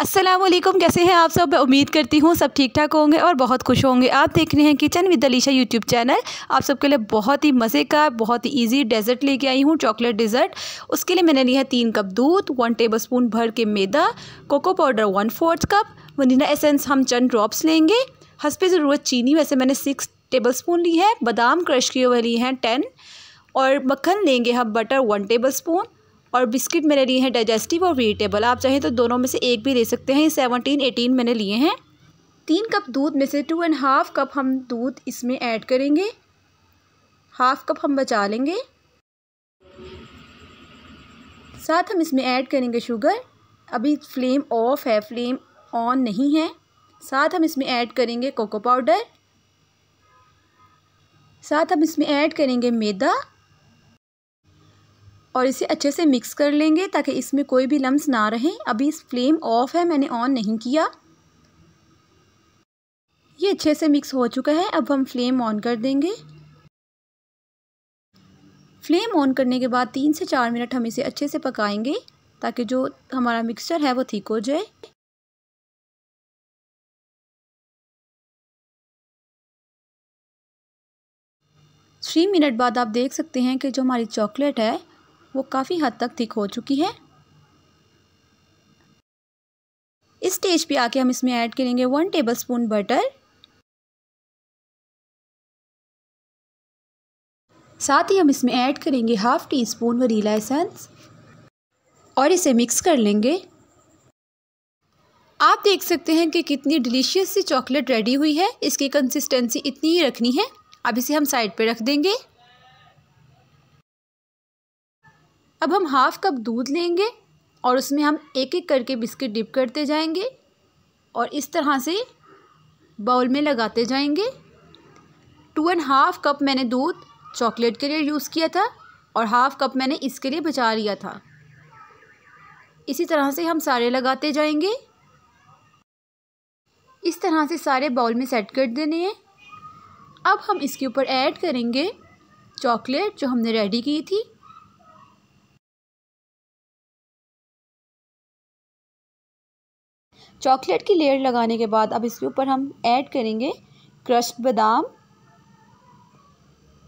असलम कैसे हैं आप सब उम्मीद करती हूँ सब ठीक ठाक होंगे और बहुत खुश होंगे आप देख रहे हैं kitchen with Alisha YouTube channel आप सबके लिए बहुत ही मज़े का बहुत ही ईजी डेजर्ट लेके आई हूँ चॉकलेट डिजर्ट उसके लिए मैंने लिया है तीन कप दूध वन टेबल स्पून भर के मैदा cocoa powder one fourth cup vanilla essence हम चंद ड्रॉप्स लेंगे हंसपे ज़रूरत चीनी वैसे मैंने सिक्स टेबल स्पून ली है बादाम क्रश किए हुए ली हैं टेन और मक्खन लेंगे हम बटर वन टेबल स्पून और बिस्किट मैंने लिए हैं डाइजेस्टिव और वेजिटेबल आप चाहें तो दोनों में से एक भी ले सकते हैं सेवनटीन एटीन मैंने लिए हैं तीन कप दूध में से टू एंड हाफ़ कप हम दूध इसमें ऐड करेंगे हाफ़ कप हम बचा लेंगे साथ हम इसमें ऐड करेंगे शुगर अभी फ्लेम ऑफ है फ्लेम ऑन नहीं है साथ हम इसमें ऐड करेंगे कोको पाउडर साथ हम इसमें ऐड करेंगे मैदा और इसे अच्छे से मिक्स कर लेंगे ताकि इसमें कोई भी लम्स ना रहें अभी इस फ्लेम ऑफ़ है मैंने ऑन नहीं किया ये अच्छे से मिक्स हो चुका है अब हम फ्लेम ऑन कर देंगे फ्लेम ऑन करने के बाद तीन से चार मिनट हम इसे अच्छे से पकाएंगे ताकि जो हमारा मिक्सचर है वो ठीक हो जाए थ्री मिनट बाद आप देख सकते हैं कि जो हमारी चॉकलेट है वो काफ़ी हद तक थिक हो चुकी है इस स्टेज पे आके हम इसमें ऐड करेंगे वन टेबलस्पून बटर साथ ही हम इसमें ऐड करेंगे half teaspoon vanilla essence और इसे मिक्स कर लेंगे आप देख सकते हैं कि कितनी डिलीशियस सी चॉकलेट रेडी हुई है इसकी कंसिस्टेंसी इतनी ही रखनी है अब इसे हम साइड पे रख देंगे अब हम हाफ़ कप दूध लेंगे और उसमें हम एक एक करके बिस्किट डिप करते जाएंगे और इस तरह से बाउल में लगाते जाएंगे टू एंड हाफ़ कप मैंने दूध चॉकलेट के लिए यूज़ किया था और हाफ़ कप मैंने इसके लिए बचा लिया था इसी तरह से हम सारे लगाते जाएंगे इस तरह से सारे बाउल में सेट कर देने हैं अब हम इसके ऊपर ऐड करेंगे चॉकलेट जो हमने रेडी की थी चॉकलेट की लेयर लगाने के बाद अब इसके ऊपर हम ऐड करेंगे क्रश्ड बादाम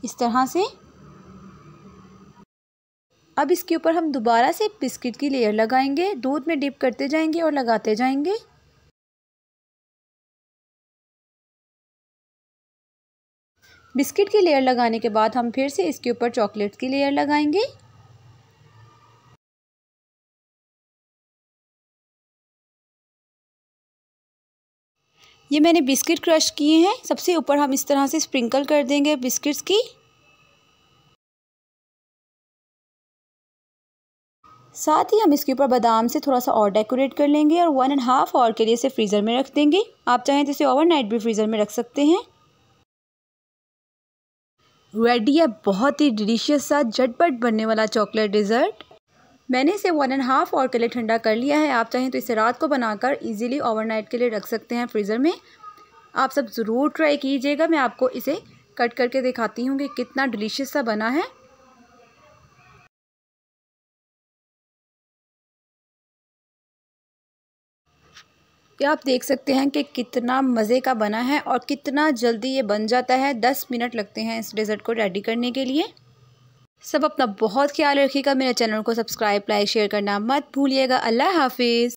इस तरह से अब इसके ऊपर हम दोबारा से बिस्किट की लेयर लगाएंगे दूध में डिप करते जाएंगे और लगाते जाएंगे बिस्किट की लेयर लगाने के बाद हम फिर से इसके ऊपर चॉकलेट की लेयर लगाएंगे ये मैंने बिस्किट क्रश किए हैं सबसे ऊपर हम इस तरह से स्प्रिंकल कर देंगे बिस्किट्स की साथ ही हम इसके ऊपर बादाम से थोड़ा सा और डेकोरेट कर लेंगे और वन एंड हाफ आवर के लिए इसे फ्रीज़र में रख देंगे आप चाहें तो इसे ओवरनाइट भी फ्रीज़र में रख सकते हैं रेडी है बहुत ही डिलीशियस सा झटपट बनने वाला चॉकलेट डिज़र्ट मैंने इसे वन एंड हाफ़ आवर के लिए ठंडा कर लिया है आप चाहें तो इसे रात को बनाकर इजीली ओवरनाइट के लिए रख सकते हैं फ्रीज़र में आप सब ज़रूर ट्राई कीजिएगा मैं आपको इसे कट करके दिखाती हूँ कि कितना डिलीशियस सा बना है क्या आप देख सकते हैं कि कितना मज़े का बना है और कितना जल्दी ये बन जाता है दस मिनट लगते हैं इस डेज़र्ट को रेडी करने के लिए सब अपना बहुत ख्याल रखिएगा मेरे चैनल को सब्सक्राइब लाइक शेयर करना मत भूलिएगा अल्लाह हाफिज़